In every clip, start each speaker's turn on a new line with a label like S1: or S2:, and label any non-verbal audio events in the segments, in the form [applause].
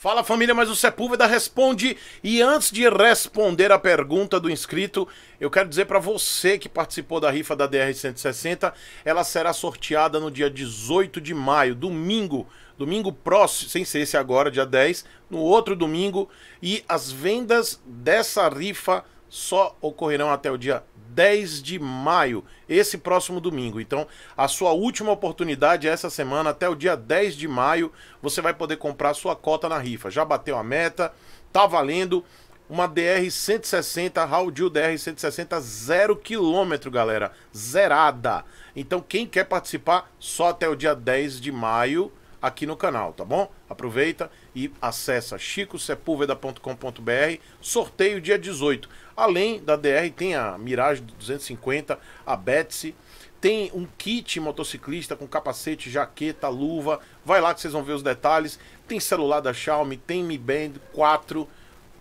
S1: Fala família, mas o Sepúlveda responde. E antes de responder a pergunta do inscrito, eu quero dizer para você que participou da rifa da DR-160, ela será sorteada no dia 18 de maio, domingo. Domingo próximo, sem ser esse agora, dia 10, no outro domingo. E as vendas dessa rifa só ocorrerão até o dia 10 de maio, esse próximo domingo. Então, a sua última oportunidade é essa semana, até o dia 10 de maio, você vai poder comprar sua cota na rifa. Já bateu a meta, tá valendo uma DR 160, Raudil DR 160 zero quilômetro, galera, zerada. Então, quem quer participar, só até o dia 10 de maio aqui no canal, tá bom? Aproveita e acessa chicosepulveda.com.br, sorteio dia 18. Além da DR, tem a Mirage 250, a Betsy, tem um kit motociclista com capacete, jaqueta, luva. Vai lá que vocês vão ver os detalhes. Tem celular da Xiaomi, tem Mi Band 4.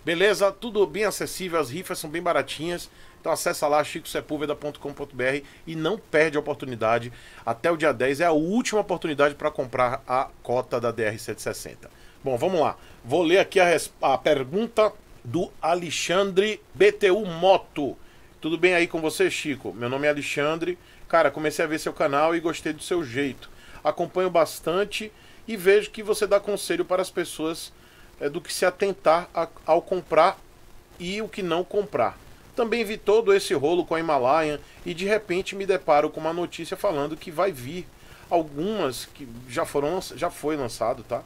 S1: Beleza? Tudo bem acessível, as rifas são bem baratinhas. Então acessa lá chicosepulveda.com.br e não perde a oportunidade. Até o dia 10 é a última oportunidade para comprar a cota da dr 160 Bom, vamos lá. Vou ler aqui a, a pergunta do Alexandre BTU Moto. Tudo bem aí com você, Chico? Meu nome é Alexandre. Cara, comecei a ver seu canal e gostei do seu jeito. Acompanho bastante e vejo que você dá conselho para as pessoas é, do que se atentar a, ao comprar e o que não comprar. Também vi todo esse rolo com a Himalaia e de repente me deparo com uma notícia falando que vai vir algumas que já foram já foi lançado, tá?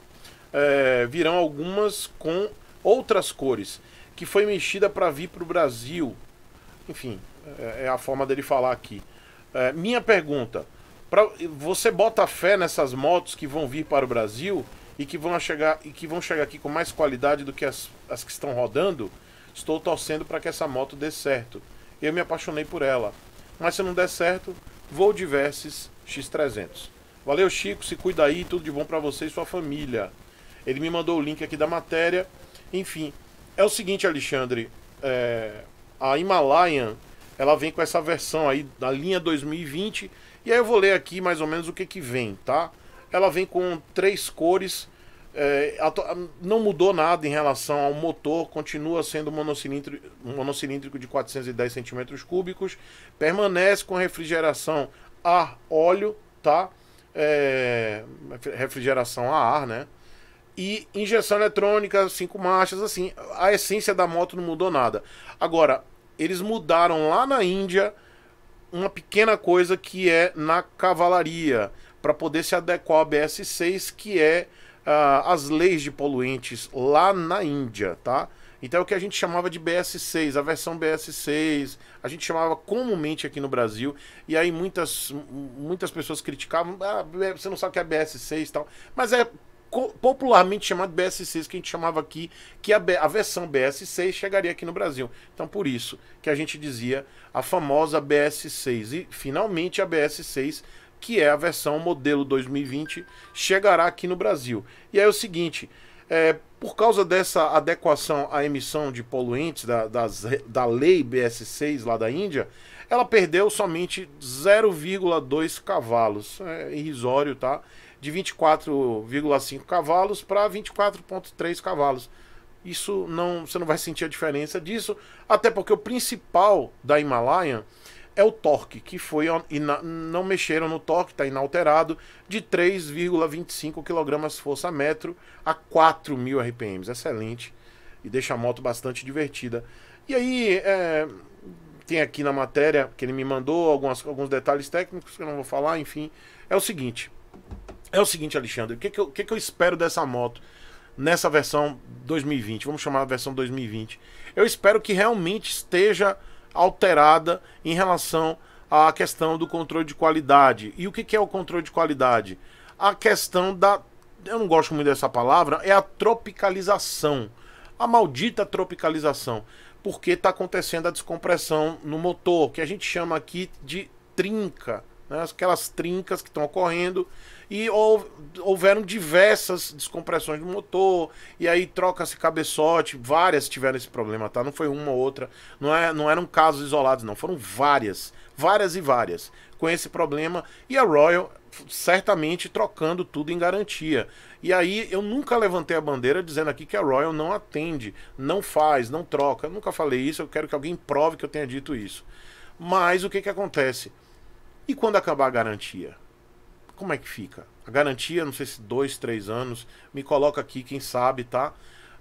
S1: É, virão algumas com outras cores, que foi mexida para vir para o Brasil. Enfim, é, é, a forma dele falar aqui. É, minha pergunta: pra, você bota fé nessas motos que vão vir para o Brasil e que vão chegar, e que vão chegar aqui com mais qualidade do que as, as que estão rodando? Estou torcendo para que essa moto dê certo. Eu me apaixonei por ela. Mas se não der certo, vou de Versys X300. Valeu, Chico. Se cuida aí. Tudo de bom para você e sua família. Ele me mandou o link aqui da matéria. Enfim, é o seguinte, Alexandre. É, a Himalayan, ela vem com essa versão aí da linha 2020. E aí eu vou ler aqui mais ou menos o que que vem, tá? Ela vem com três cores. É, não mudou nada em relação ao motor, continua sendo monocilíndrico, monocilíndrico de 410 cm cúbicos, permanece com refrigeração a óleo, tá? É, refrigeração a ar, né? e injeção eletrônica, cinco marchas, assim. A essência da moto não mudou nada. Agora, eles mudaram lá na Índia uma pequena coisa que é na cavalaria, para poder se adequar ao BS6, que é uh, as leis de poluentes lá na Índia, tá? Então é o que a gente chamava de BS6, a versão BS6, a gente chamava comumente aqui no Brasil, e aí muitas, muitas pessoas criticavam, ah, você não sabe o que é BS6 e tal. Mas é popularmente chamado BS6, que a gente chamava aqui, que a, a versão BS6 chegaria aqui no Brasil. Então, por isso que a gente dizia a famosa BS6. E finalmente a BS6 que é a versão modelo 2020, chegará aqui no Brasil. E é o seguinte: é, por causa dessa adequação à emissão de poluentes da, da lei BS6 lá da Índia, ela perdeu somente 0,2 cavalos. É irrisório, tá? de 24,5 cavalos para 24,3 cavalos. Isso não, você não vai sentir a diferença disso, até porque o principal da Himalayan é o torque, que foi não mexeram no torque, está inalterado, de 3,25 kg força metro a 4.000 RPMs. Excelente e deixa a moto bastante divertida. E aí, é, tem aqui na matéria que ele me mandou algumas, alguns detalhes técnicos que eu não vou falar, enfim. É o seguinte: é o seguinte, Alexandre, o que, que, eu, que, que eu espero dessa moto nessa versão 2020? Vamos chamar a versão 2020. Eu espero que realmente esteja alterada em relação à questão do controle de qualidade. E o que, que é o controle de qualidade? A questão da. Eu não gosto muito dessa palavra, é a tropicalização. A maldita tropicalização. Porque está acontecendo a descompressão no motor, que a gente chama aqui de trinca. Né? Aquelas trincas que estão ocorrendo e houveram diversas descompressões do motor, e aí troca-se cabeçote, várias tiveram esse problema, tá? Não foi uma ou outra, não, é, não eram casos isolados, não, foram várias, várias e várias com esse problema, e a Royal certamente trocando tudo em garantia. E aí eu nunca levantei a bandeira dizendo aqui que a Royal não atende, não faz, não troca, eu nunca falei isso, eu quero que alguém prove que eu tenha dito isso. Mas o que que acontece? E quando acabar a garantia? como é que fica? A garantia, não sei se dois, três anos, me coloca aqui, quem sabe, tá?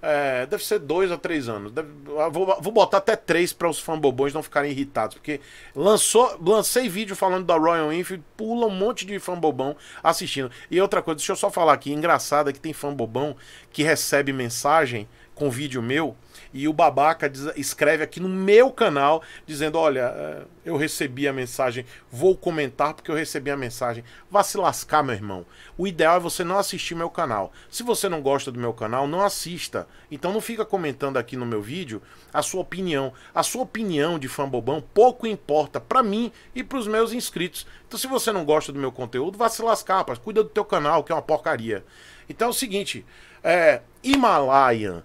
S1: É, deve ser dois a três anos. Deve, vou, vou, botar até três para os fanbobões não ficarem irritados. Porque lançou, lancei vídeo falando da Royal Enfield, pula um monte de fanbobão assistindo. E outra coisa, deixa eu só falar aqui. Engraçado é que tem fanbobão que recebe mensagem com vídeo meu e o babaca diz, escreve aqui no meu canal dizendo: Olha, eh, eu recebi a mensagem, vou comentar porque eu recebi a mensagem. Vá se lascar, meu irmão. O ideal é você não assistir meu canal. Se você não gosta do meu canal, não assista. Então não fica comentando aqui no meu vídeo a sua opinião. A sua opinião de fã bobão pouco importa para mim e para os meus inscritos. Então se você não gosta do meu conteúdo, vá se lascar, rapaz. Cuida do teu canal, que é uma porcaria. Então é o seguinte, é, eh, Himalayan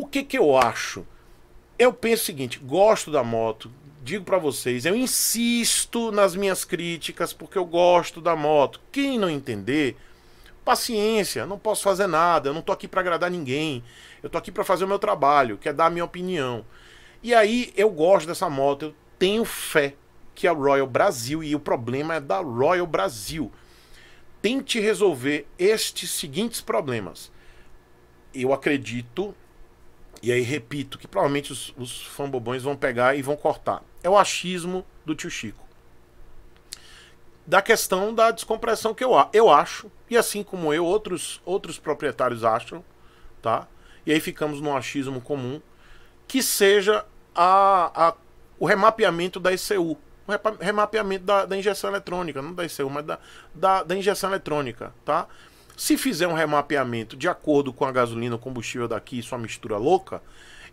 S1: o que, que eu acho? Eu penso o seguinte: gosto da moto, digo para vocês, eu insisto nas minhas críticas porque eu gosto da moto. Quem não entender, paciência, não posso fazer nada, eu não tô aqui para agradar ninguém. Eu tô aqui para fazer o meu trabalho, que é dar a minha opinião. E aí eu gosto dessa moto, eu tenho fé que a Royal Brasil e o problema é da Royal Brasil. Tente resolver estes seguintes problemas. Eu acredito e aí repito, que provavelmente os, os fambobões vão pegar e vão cortar. É o achismo do tio Chico. Da questão da descompressão que eu, eu acho, e assim como eu, outros, outros proprietários acham, tá? E aí ficamos num achismo comum, que seja a, a o remapeamento da ECU. O remapeamento da, da injeção eletrônica, não da ECU, mas da, da, da injeção eletrônica, tá? Se fizer um remapeamento de acordo com a gasolina, o combustível daqui, sua mistura louca,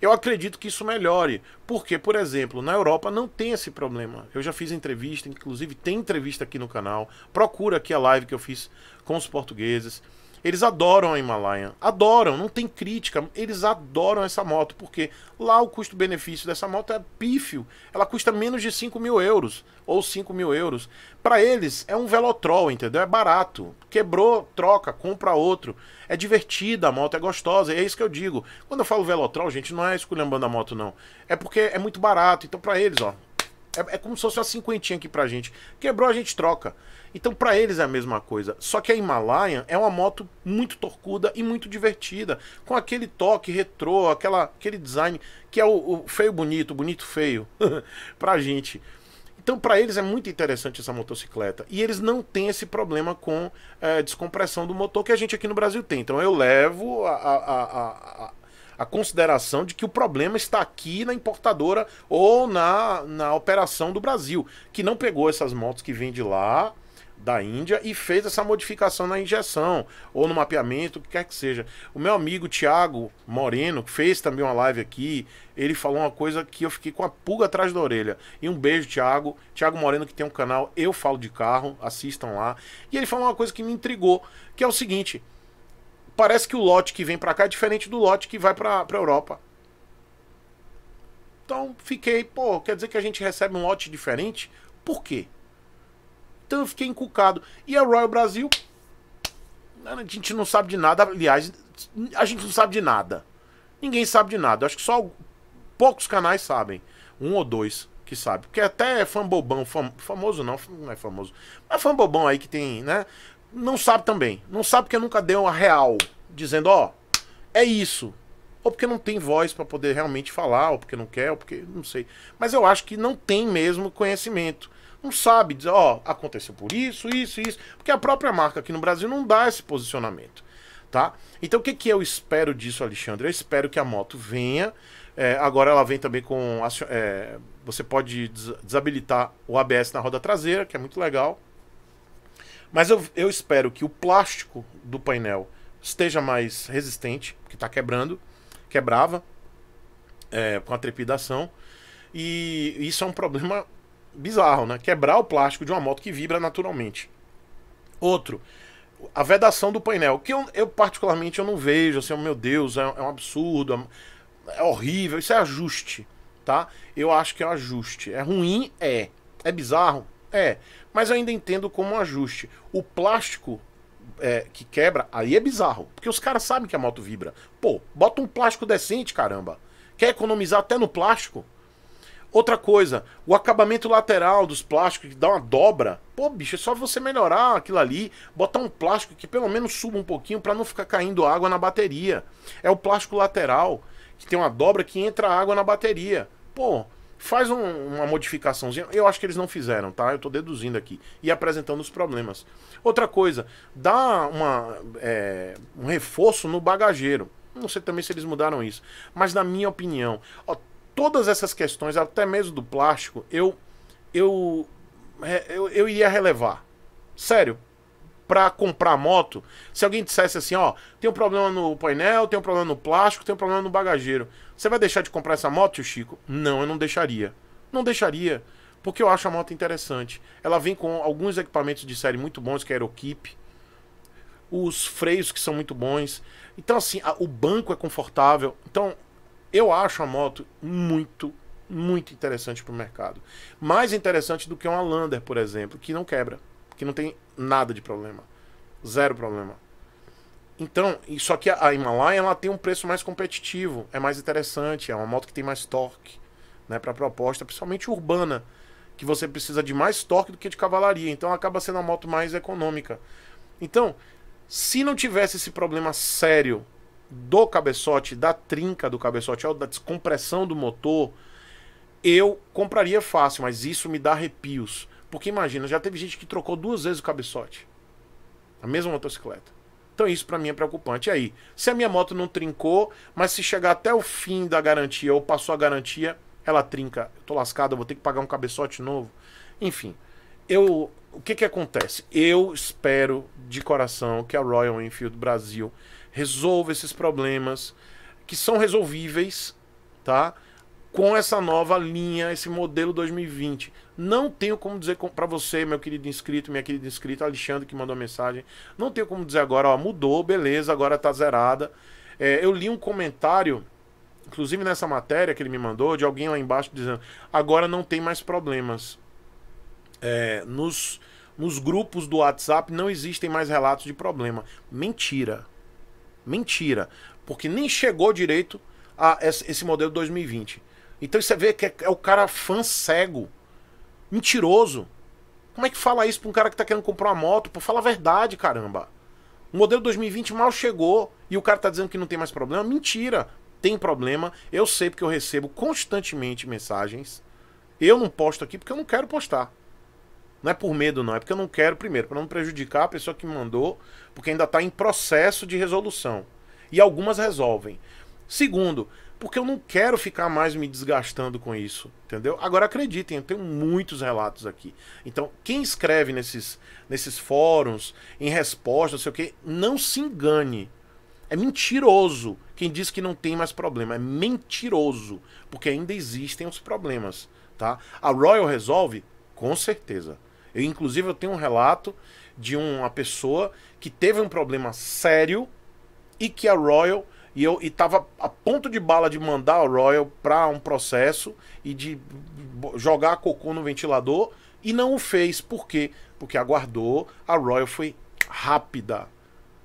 S1: eu acredito que isso melhore. Porque, por exemplo, na Europa não tem esse problema. Eu já fiz entrevista, inclusive tem entrevista aqui no canal. Procura aqui a live que eu fiz com os portugueses. Eles adoram a Himalaia, adoram, não tem crítica, eles adoram essa moto, porque lá o custo-benefício dessa moto é pífio, ela custa menos de 5 mil euros, ou 5 mil euros. Para eles é um velotrol, entendeu? É barato, quebrou, troca, compra outro. É divertida a moto, é gostosa, é isso que eu digo. Quando eu falo velotrol, gente, não é esculhambando a moto, não. É porque é muito barato, então para eles, ó, é, é, como se fosse uma cinquentinha aqui pra gente. Quebrou, a gente troca. Então, para eles é a mesma coisa. Só que a Himalayan é uma moto muito torcuda e muito divertida, com aquele toque retrô, aquela, aquele design que é o, o feio bonito, bonito feio [laughs] pra gente. Então, para eles é muito interessante essa motocicleta. E eles não têm esse problema com é, descompressão do motor que a gente aqui no Brasil tem. Então, eu levo a, a, a, a, consideração de que o problema está aqui na importadora ou na, na operação do Brasil, que não pegou essas motos que vêm de lá da Índia e fez essa modificação na injeção ou no mapeamento, o que quer que seja. O meu amigo Tiago Moreno, que fez também uma live aqui, ele falou uma coisa que eu fiquei com a pulga atrás da orelha. E um beijo, Tiago. Tiago Moreno, que tem um canal Eu Falo de Carro, assistam lá. E ele falou uma coisa que me intrigou, que é o seguinte: parece que o lote que vem para cá é diferente do lote que vai para a Europa. Então fiquei, pô, quer dizer que a gente recebe um lote diferente? Por quê? então eu fiquei encucado. E a Royal Brasil, né, a gente não sabe de nada. Aliás, a gente não sabe de nada. Ninguém sabe de nada. Eu acho que só poucos canais sabem. Um ou dois que sabe. Porque até é fã bobão, fam... famoso não, não é famoso. Mas fã bobão aí que tem, né? Não sabe também. Não sabe porque nunca deu uma real. Dizendo, ó, é isso. Ou porque não tem voz para poder realmente falar, ou porque não quer, ou porque não sei. Mas eu acho que não tem mesmo conhecimento não sabe dizer, ó, oh, aconteceu por isso, isso, isso, porque a própria marca aqui no Brasil não dá esse posicionamento, tá? Então o que, que eu espero disso, Alexandre? Eu espero que a moto venha, é, agora ela vem também com, é, você pode desabilitar o ABS na roda traseira, que é muito legal, mas eu, eu espero que o plástico do painel esteja mais resistente, tá que está é quebrando, quebrava, é, com a trepidação, e isso é um problema bizarro, né? Quebrar o plástico de uma moto que vibra naturalmente. Outro, a vedação do painel, que eu, eu particularmente eu não vejo, assim, meu Deus, é, é um absurdo, é, é, horrível, isso é ajuste, tá? Eu acho que é um ajuste. É ruim? É. É bizarro? É. Mas eu ainda entendo como um ajuste. O plástico é, que quebra, aí é bizarro, porque os caras sabem que a moto vibra. Pô, bota um plástico decente, caramba. Quer economizar até no plástico? Outra coisa, o acabamento lateral dos plásticos que dá uma dobra. Pô, bicho, é só você melhorar aquilo ali, botar um plástico que pelo menos suba um pouquinho para não ficar caindo água na bateria. É o plástico lateral que tem uma dobra que entra água na bateria. Pô, faz um, uma modificaçãozinha. Eu acho que eles não fizeram, tá? Eu tô deduzindo aqui e apresentando os problemas. Outra coisa, dá uma, é, um reforço no bagageiro. Não sei também se eles mudaram isso, mas na minha opinião, ó, todas essas questões, até mesmo do plástico, eu eu é, eu, eu iria relevar. Sério, para comprar moto, se alguém dissesse assim, ó, tem um problema no painel, tem um problema no plástico, tem um problema no bagageiro. Você vai deixar de comprar essa moto, Chico? Não, eu não deixaria. Não deixaria, porque eu acho a moto interessante. Ela vem com alguns equipamentos de série muito bons, que é a Aerokip, os freios que são muito bons. Então assim, a, o banco é confortável. Então, eu acho a moto muito, muito interessante para o mercado. Mais interessante do que uma Lander, por exemplo, que não quebra, que não tem nada de problema. Zero problema. Então, só que a Himalaya ela tem um preço mais competitivo, é mais interessante, é uma moto que tem mais torque, né, para proposta, principalmente urbana, que você precisa de mais torque do que de cavalaria, então acaba sendo uma moto mais econômica. Então, se não tivesse esse problema sério do cabeçote, da trinca do cabeçote, é da descompressão do motor, eu compraria fácil, mas isso me dá arrepios. Porque imagina, já teve gente que trocou duas vezes o cabeçote. A mesma motocicleta. Então isso para mim é preocupante. E aí, se a minha moto não trincou, mas se chegar até o fim da garantia ou passou a garantia, ela trinca. Eu tô lascado, eu vou ter que pagar um cabeçote novo. Enfim, eu o que que acontece? Eu espero de coração que a Royal Enfield Brasil resolva esses problemas que são resolvíveis, tá? Com essa nova linha, esse modelo 2020. Não tenho como dizer para você, meu querido inscrito, minha querida inscrita, Alexandre que mandou a mensagem. Não tenho como dizer agora, ó, mudou, beleza, agora tá zerada. É, eu li um comentário, inclusive nessa matéria que ele me mandou, de alguém lá embaixo dizendo: agora não tem mais problemas. É, nos, nos grupos do WhatsApp não existem mais relatos de problema. Mentira. Mentira. Porque nem chegou direito a esse modelo 2020. Então você vê que é, é o cara fã cego. Mentiroso. Como é que fala isso pra um cara que tá querendo comprar uma moto? Pô, fala a verdade, caramba. O modelo 2020 mal chegou e o cara tá dizendo que não tem mais problema. Mentira. Tem problema. Eu sei porque eu recebo constantemente mensagens. Eu não posto aqui porque eu não quero postar. Não é por medo, não. É porque eu não quero, primeiro, para não prejudicar a pessoa que mandou, porque ainda está em processo de resolução. E algumas resolvem. Segundo, porque eu não quero ficar mais me desgastando com isso, entendeu? Agora acreditem, eu tenho muitos relatos aqui. Então, quem escreve nesses, nesses fóruns, em resposta, não sei o quê, não se engane. É mentiroso quem diz que não tem mais problema. É mentiroso, porque ainda existem os problemas, tá? A Royal resolve com certeza. Eu, inclusive, eu tenho um relato de uma pessoa que teve um problema sério e que a Royal e eu e a ponto de bala de mandar a Royal para um processo e de jogar cocô no ventilador e não o fez. Por quê? Porque aguardou, a Royal foi rápida.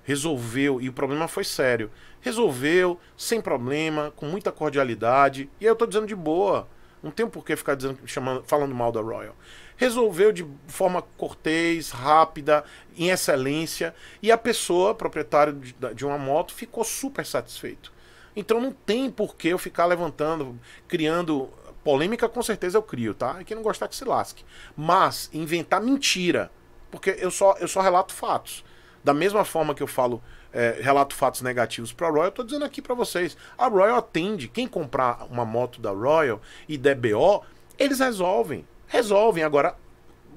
S1: Resolveu e o problema foi sério. Resolveu sem problema, com muita cordialidade. E aí eu tô dizendo de boa. Não tem por que ficar dizendo, chamando, falando mal da Royal resolveu de forma cortês, rápida, em excelência, e a pessoa, proprietário de uma moto, ficou super satisfeito. Então não tem por que eu ficar levantando, criando polêmica, com certeza eu crio, tá? E quem não gostar que se lasque. Mas inventar mentira, porque eu só, eu só relato fatos. Da mesma forma que eu falo, é, relato fatos negativos para a Royal, eu tô dizendo aqui para vocês, a Royal atende, quem comprar uma moto da Royal e DBO, eles resolvem resolvem. Agora,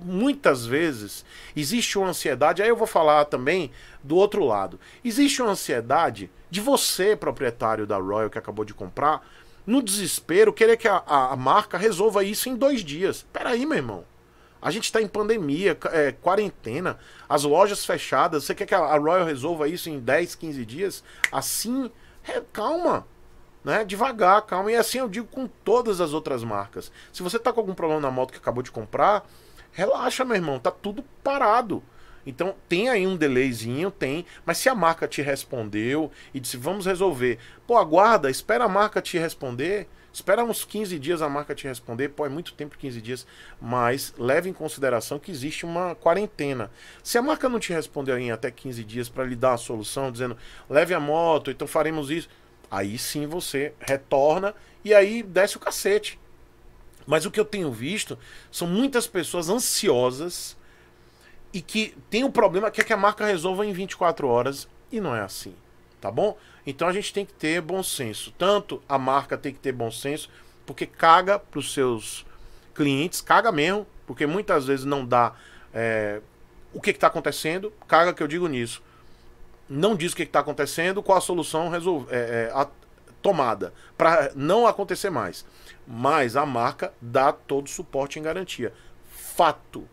S1: muitas vezes existe uma ansiedade, aí eu vou falar também do outro lado. Existe uma ansiedade de você, proprietário da Royal, que acabou de comprar, no desespero, querer que a, a marca resolva isso em dois dias. Peraí, meu irmão. A gente está em pandemia, é, quarentena, as lojas fechadas. Você quer que a Royal resolva isso em 10, 15 dias? Assim, é, calma. Né? Devagar, calma. E assim eu digo com todas as outras marcas. Se você tá com algum problema na moto que acabou de comprar, relaxa, meu irmão, tá tudo parado. Então tem aí um delayzinho, tem, mas se a marca te respondeu e disse vamos resolver, pô, aguarda, espera a marca te responder, espera uns 15 dias a marca te responder, pô, é muito tempo 15 dias, mas leve em consideração que existe uma quarentena. Se a marca não te responder em até 15 dias para lhe dar a solução, dizendo leve a moto, então faremos isso Aí sim você retorna e aí desce o cacete. Mas o que eu tenho visto são muitas pessoas ansiosas e que tem o um problema que é que a marca resolva em 24 horas e não é assim, tá bom? Então a gente tem que ter bom senso. Tanto a marca tem que ter bom senso, porque caga para os seus clientes, caga mesmo, porque muitas vezes não dá é, o que está acontecendo, caga que eu digo nisso não diz o que está acontecendo, qual a solução resol... é, é, a tomada para não acontecer mais. Mas a marca dá todo o suporte em garantia. Fato.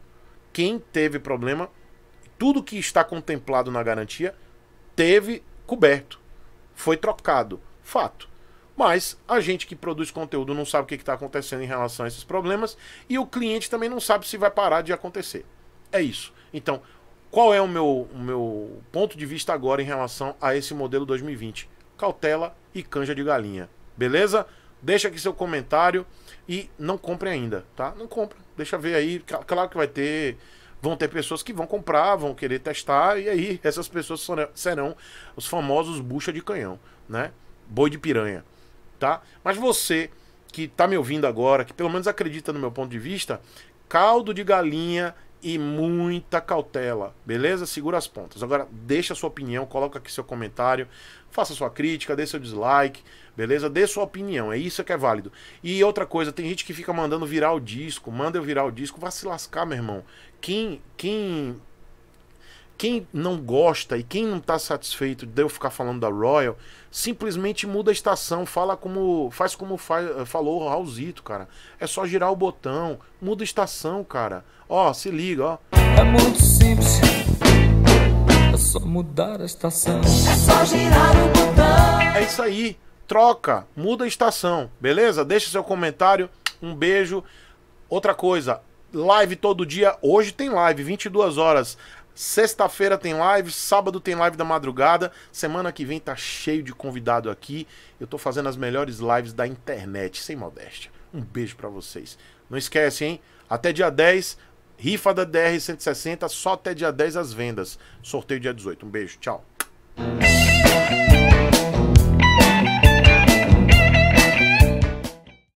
S1: Quem teve problema, tudo que está contemplado na garantia teve coberto, foi trocado. Fato. Mas a gente que produz conteúdo não sabe o que está acontecendo em relação a esses problemas e o cliente também não sabe se vai parar de acontecer. É isso. Então, qual é o meu, o meu ponto de vista agora em relação a esse modelo 2020? Cautela e canja de galinha. Beleza? Deixa aqui seu comentário e não compre ainda, tá? Não compre, Deixa ver aí. Claro que vai ter vão ter pessoas que vão comprar, vão querer testar, e aí [laughs] essas pessoas serão os famosos bucha de canhão, né? Boi de piranha, tá? Mas você que tá me ouvindo agora, que pelo menos acredita no meu ponto de vista, caldo de galinha e muita cautela, beleza? Segura as pontas. Agora, deixa a sua opinião, coloca aqui seu comentário, faça sua crítica, dê seu dislike, beleza? Dê sua opinião, é isso que é válido. E outra coisa, tem gente que fica mandando virar o disco, manda eu virar o disco, vai se lascar, meu irmão. Quem, quem quem não gosta e quem não está satisfeito de eu ficar falando da Royal, simplesmente muda a estação, fala como faz como falou o Raulzito, cara. É só girar o botão, muda a estação, cara. Ó, se liga, ó. É muito simples. É só mudar a estação. É só girar o botão. É isso aí. Troca, muda a estação, beleza? Deixa seu comentário. Um beijo. Outra coisa, live todo dia. Hoje tem live, 22 horas. Sexta-feira tem live, sábado tem live da madrugada. Semana que vem tá cheio de convidado aqui. Eu tô fazendo as melhores lives da internet, sem modéstia. Um beijo para vocês. Não esquece, hein? Até dia 10, rifa da DR160, só até dia 10 as vendas. Sorteio dia 18. Um beijo, tchau.